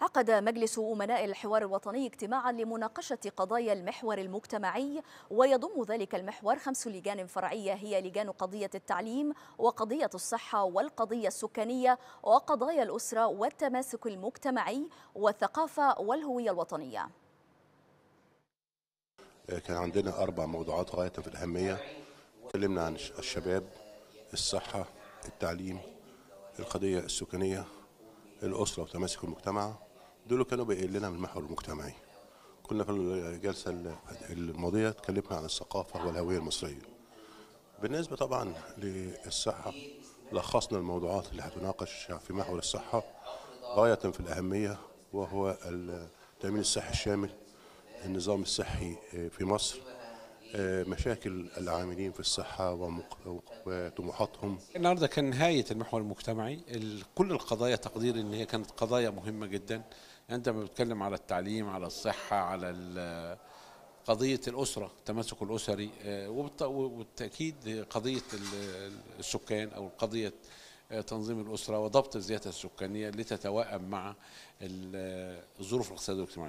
عقد مجلس أمناء الحوار الوطني اجتماعا لمناقشة قضايا المحور المجتمعي ويضم ذلك المحور خمس لجان فرعية هي لجان قضية التعليم وقضية الصحة والقضية السكانية وقضايا الأسرة والتماسك المجتمعي والثقافة والهوية الوطنية كان عندنا أربع موضوعات غاية في الأهمية تكلمنا عن الشباب الصحة التعليم القضية السكانية الاسره وتماسك المجتمع دول كانوا بيقل لنا من المحور المجتمعي كنا في الجلسه الماضيه اتكلمنا عن الثقافه والهويه المصريه بالنسبه طبعا للصحه لخصنا الموضوعات اللي هتناقش في محور الصحه غايه في الاهميه وهو التامين الصحي الشامل النظام الصحي في مصر آه، مشاكل العاملين في الصحة وطموحاتهم النهاردة كان نهاية المحور المجتمعي كل القضايا تقدير ان هي كانت قضايا مهمة جدا عندما يعني بتكلم على التعليم على الصحة على قضية الأسرة التماسك الأسري آه، وبالتأكيد قضية السكان أو قضية آه، تنظيم الأسرة وضبط الزيادة السكانية لتتوائم مع الظروف الاقتصادية والاجتماعية